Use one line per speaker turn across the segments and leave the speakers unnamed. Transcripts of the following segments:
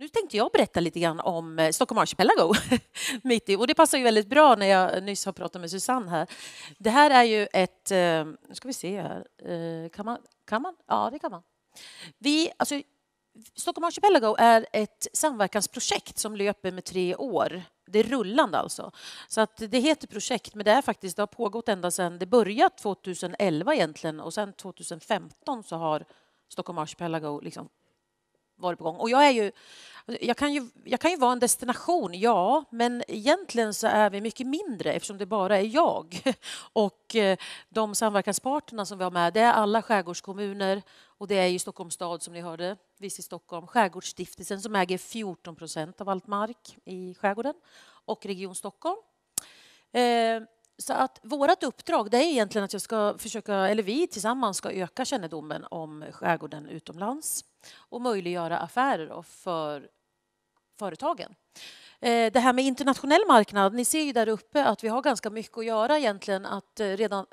Nu tänkte jag berätta lite grann om eh, Stockholm Archipelago. Och det passar ju väldigt bra när jag nyss har pratat med Susanne här. Det här är ju ett... Eh, nu ska vi se här. Eh, kan man? Kan man? Ja, det kan man. Vi, alltså, Stockholm Archipelago är ett samverkansprojekt som löper med tre år. Det är rullande alltså. Så att det heter projekt, men det, är faktiskt, det har pågått ända sedan det började 2011 egentligen och sedan 2015 så har Stockholm Archipelago liksom varit på gång. Och jag, är ju, alltså, jag, kan ju, jag kan ju vara en destination, ja, men egentligen så är vi mycket mindre eftersom det bara är jag. Och eh, de samverkansparterna som vi har med, det är alla skärgårdskommuner och det är ju Stockholms stad som ni hörde, Visit Stockholm, Skärgårdsstiftelsen som äger 14 procent av allt mark i skärgården och Region Stockholm. Eh, så att vårt uppdrag det är egentligen att jag ska försöka, eller vi tillsammans ska öka kännedomen om skärgården utomlands och möjliggöra affärer för företagen. Eh, det här med internationell marknad, ni ser ju där uppe att vi har ganska mycket att göra egentligen. Att eh, redan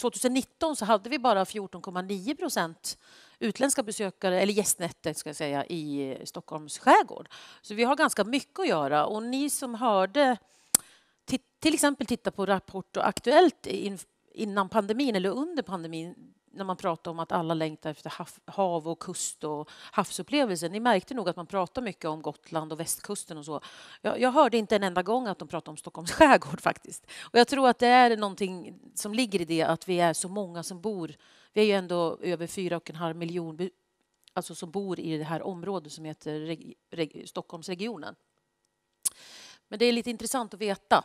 2019 eh, så hade vi bara 14,9 procent utländska besökare, eller gästnätter ska jag säga, i Stockholms skärgård. Så vi har ganska mycket att göra och ni som hörde till exempel titta på Rapport och Aktuellt innan pandemin eller under pandemin när man pratade om att alla längtar efter hav och kust och havsupplevelser. Ni märkte nog att man pratade mycket om Gotland och västkusten och så. Jag, jag hörde inte en enda gång att de pratade om Stockholms skärgård faktiskt. Och jag tror att det är någonting som ligger i det att vi är så många som bor. Vi är ju ändå över fyra och en halv miljon alltså som bor i det här området som heter Stockholmsregionen. Men det är lite intressant att veta.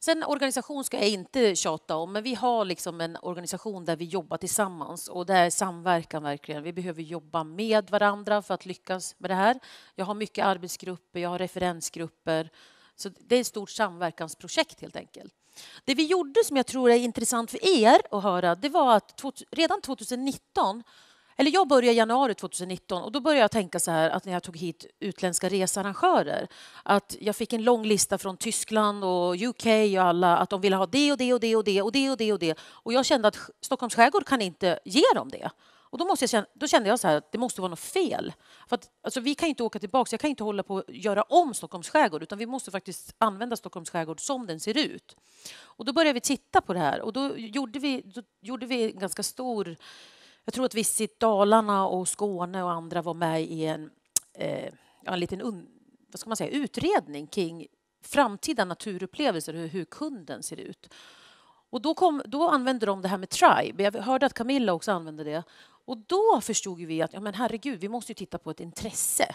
Sen organisation ska jag inte tjata om, men vi har liksom en organisation där vi jobbar tillsammans och det är samverkan verkligen. Vi behöver jobba med varandra för att lyckas med det här. Jag har mycket arbetsgrupper, jag har referensgrupper. Så det är ett stort samverkansprojekt helt enkelt. Det vi gjorde som jag tror är intressant för er att höra, det var att redan 2019 eller jag började i januari 2019 och då började jag tänka så här att när jag tog hit utländska researrangörer att jag fick en lång lista från Tyskland och UK och alla att de ville ha det och det och det och det och det och det och det och jag kände att Stockholms skärgård kan inte ge dem det. Och då, måste jag, då kände jag så här, att det måste vara något fel. För att, alltså, vi kan inte åka tillbaka, jag kan inte hålla på och göra om Stockholms skärgård utan vi måste faktiskt använda Stockholms skärgård som den ser ut. Och då började vi titta på det här och då gjorde vi, då gjorde vi en ganska stor jag tror att Visit Dalarna och Skåne och andra var med i en, eh, en liten vad ska man säga, utredning kring framtida naturupplevelser och hur, hur kunden ser ut. Och då, kom, då använde de det här med tribe. Jag hörde att Camilla också använde det. Och då förstod vi att ja, men herregud, vi måste titta på ett intresse.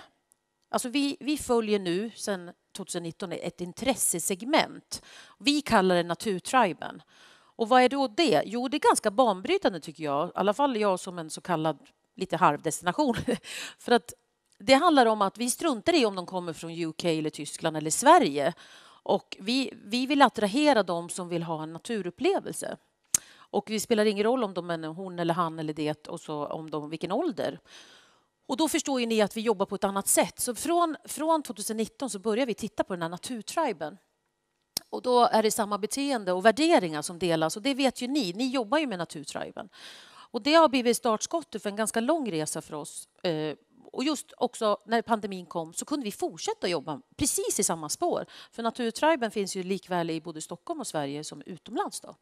Alltså vi, vi följer nu sedan 2019 ett intressesegment. Vi kallar det naturtriben. Och vad är då det? Jo, det är ganska banbrytande tycker jag, i alla fall jag som en så kallad lite halvdestination. För att det handlar om att vi struntar i om de kommer från UK eller Tyskland eller Sverige. Och vi, vi vill attrahera dem som vill ha en naturupplevelse. Och det spelar ingen roll om de är hon eller han eller det och så om de, vilken ålder. Och då förstår ju ni att vi jobbar på ett annat sätt. Så från, från 2019 så börjar vi titta på den här naturtriben. Och då är det samma beteende och värderingar som delas och det vet ju ni, ni jobbar ju med naturtriben. Och det har blivit startskottet för en ganska lång resa för oss. Eh, och just också när pandemin kom så kunde vi fortsätta jobba precis i samma spår. För naturtriben finns ju likväl i både Stockholm och Sverige som utomlands. Då.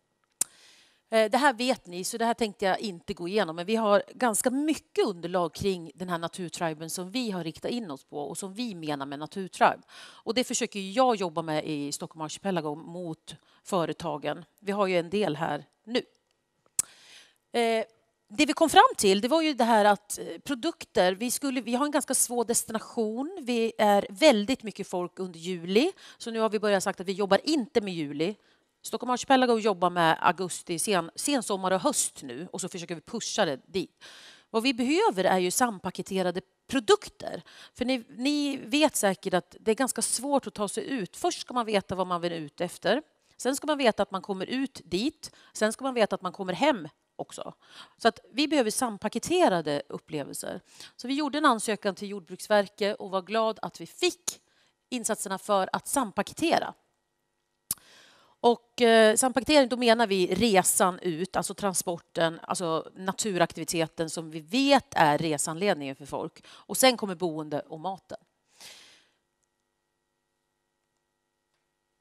Eh, det här vet ni, så det här tänkte jag inte gå igenom. Men vi har ganska mycket underlag kring den här naturtriben som vi har riktat in oss på och som vi menar med naturtribe. Och det försöker jag jobba med i Stockholm Archipelago mot företagen. Vi har ju en del här nu. Eh, det vi kom fram till det var ju det här att eh, produkter... Vi, skulle, vi har en ganska svår destination. Vi är väldigt mycket folk under juli. Så nu har vi börjat sagt att vi jobbar inte med juli Stockholm Archipelago jobbar med augusti, sen, sensommar och höst nu och så försöker vi pusha det dit. Vad vi behöver är ju sampaketerade produkter. För ni, ni, vet säkert att det är ganska svårt att ta sig ut. Först ska man veta vad man vill ut efter. Sen ska man veta att man kommer ut dit. Sen ska man veta att man kommer hem också. Så att vi behöver sampaketerade upplevelser. Så vi gjorde en ansökan till Jordbruksverket och var glad att vi fick insatserna för att sampaketera. Och eh, sampaktering, då menar vi resan ut, alltså transporten, alltså naturaktiviteten som vi vet är resanledningen för folk. Och sen kommer boende och maten.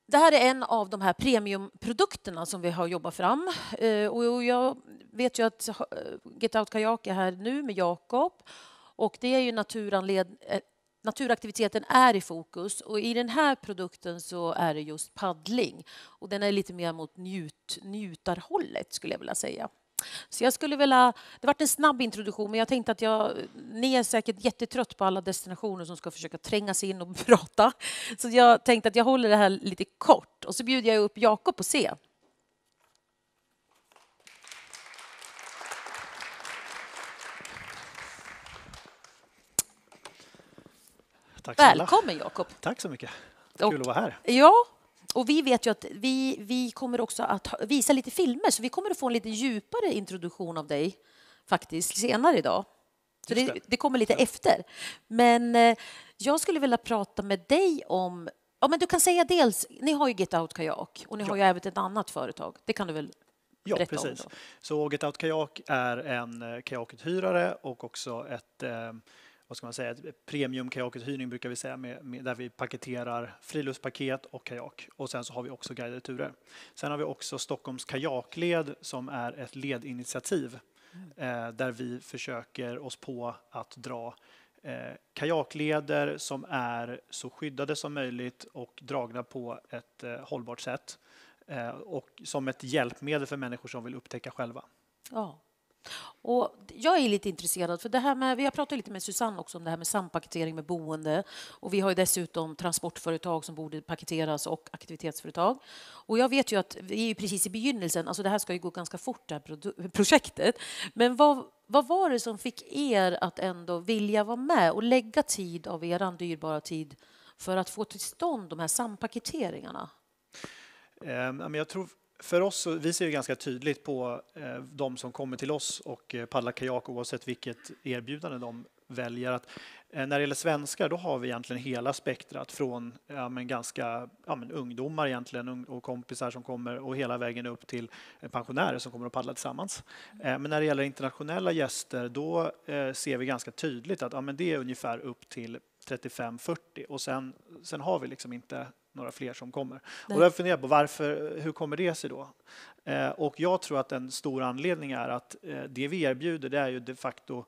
Det här är en av de här premiumprodukterna som vi har jobbat fram. Eh, och jag vet ju att eh, Get Out Kajak är här nu med Jakob. Och det är ju naturanled, eh, naturaktiviteten är i fokus och i den här produkten så är det just paddling och den är lite mer mot njut, njutarhållet skulle jag vilja säga. Så jag skulle vilja, det varit en snabb introduktion men jag tänkte att jag, ni är säkert jättetrött på alla destinationer som ska försöka tränga sig in och prata. Så jag tänkte att jag håller det här lite kort och så bjuder jag upp Jakob på scen.
Tack Välkommen Jakob! Tack så mycket!
Och, Kul att vara här. Ja, och vi vet ju att vi, vi kommer också att visa lite filmer så vi kommer att få en lite djupare introduktion av dig faktiskt senare idag. Så det, det. det, kommer lite ja. efter. Men eh, jag skulle vilja prata med dig om Ja, men du kan säga dels, ni har ju Get Out Kajak och ni ja. har ju även ett annat företag. Det kan du väl Ja, Berätta precis.
Så Get Out Kajak är en eh, kajakuthyrare och också ett eh, vad ska man säga, premium kajakuthyrning brukar vi säga, med, med, där vi paketerar friluftspaket och kajak. Och sen så har vi också guidade turer. Sen har vi också Stockholms kajakled som är ett ledinitiativ mm. eh, där vi försöker oss på att dra eh, kajakleder som är så skyddade som möjligt och dragna på ett eh, hållbart sätt eh, och som ett hjälpmedel för människor som vill upptäcka själva.
Ja. Och jag är lite intresserad, för det här med, vi har pratat lite med Susanne också om det här med sampaketering med boende och vi har dessutom transportföretag som borde paketeras och aktivitetsföretag. Och jag vet ju att vi är precis i begynnelsen, alltså det här ska ju gå ganska fort det här projektet. Men vad, vad var det som fick er att ändå vilja vara med och lägga tid av er dyrbara tid för att få till stånd de här sampaketeringarna?
Ehm, jag tror för oss, vi ser ju ganska tydligt på eh, de som kommer till oss och eh, paddlar kajak oavsett vilket erbjudande de väljer att eh, när det gäller svenskar då har vi egentligen hela spektrat från ja, men ganska ja, men ungdomar egentligen och kompisar som kommer och hela vägen upp till pensionärer som kommer att paddla tillsammans. Men när det gäller internationella gäster då ser vi ganska tydligt att ja, men det är ungefär upp till 35-40 och sen, sen har vi liksom inte några fler som kommer. Nej. Och jag funderar på varför, hur kommer det sig då? Eh, och jag tror att en stor anledning är att eh, det vi erbjuder det är ju de facto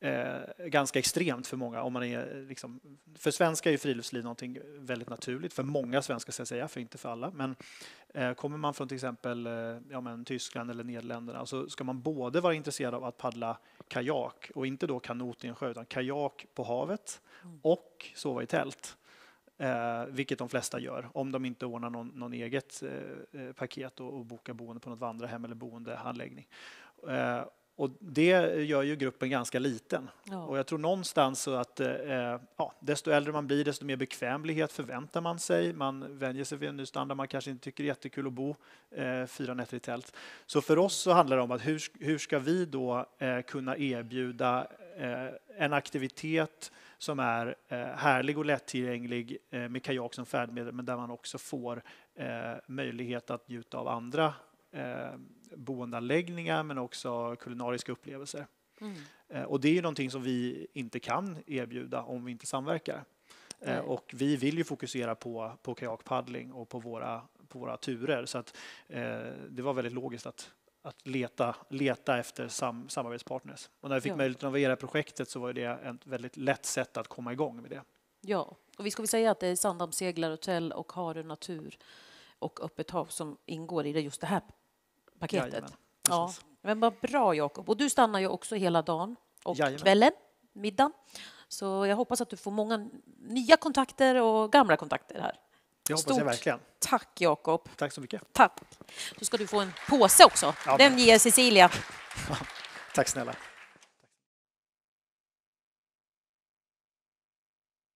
eh, ganska extremt för många. Om man är, eh, liksom, för svenskar är ju friluftsliv någonting väldigt naturligt, för många svenskar ska jag säga, för inte för alla. Men eh, kommer man från till exempel eh, ja, men, Tyskland eller Nederländerna så ska man både vara intresserad av att paddla kajak och inte då kanot i en sjö utan kajak på havet mm. och sova i tält. Eh, vilket de flesta gör om de inte ordnar någon, någon eget eh, eh, paket och, och, bokar boende på något vandrarhem eller boendehandläggning. Eh, och det gör ju gruppen ganska liten. Ja. Och jag tror någonstans så att eh, eh, ja, desto äldre man blir, desto mer bekvämlighet förväntar man sig. Man vänjer sig vid en ny standard, man kanske inte tycker det är jättekul att bo eh, fyra nätter i tält. Så för oss så handlar det om att hur, hur ska vi då eh, kunna erbjuda eh, en aktivitet som är eh, härlig och lättillgänglig eh, med kajak som färdmedel men där man också får eh, möjlighet att njuta av andra boendeanläggningar men också kulinariska upplevelser. Mm. Och det är ju någonting som vi inte kan erbjuda om vi inte samverkar. Nej. Och vi vill ju fokusera på, på kajakpaddling och på våra, på våra turer så att eh, det var väldigt logiskt att att leta, leta efter sam, samarbetspartners. Och när vi fick ja. möjligheten att era projektet så var det ett väldigt lätt sätt att komma igång med det.
Ja, och vi ska väl säga att det är Sandhamn seglarhotell och Harö natur och öppet hav som ingår i det, just det här paketet. Jajamän, ja, men vad bra Jakob. Och du stannar ju också hela dagen och Jajamän. kvällen, middagen. Så jag hoppas att du får många nya kontakter och gamla kontakter här. Det hoppas Stort jag verkligen. tack Jakob. Tack så mycket. Tack. Så ska du få en påse också. Ja, Den ger Cecilia. tack snälla.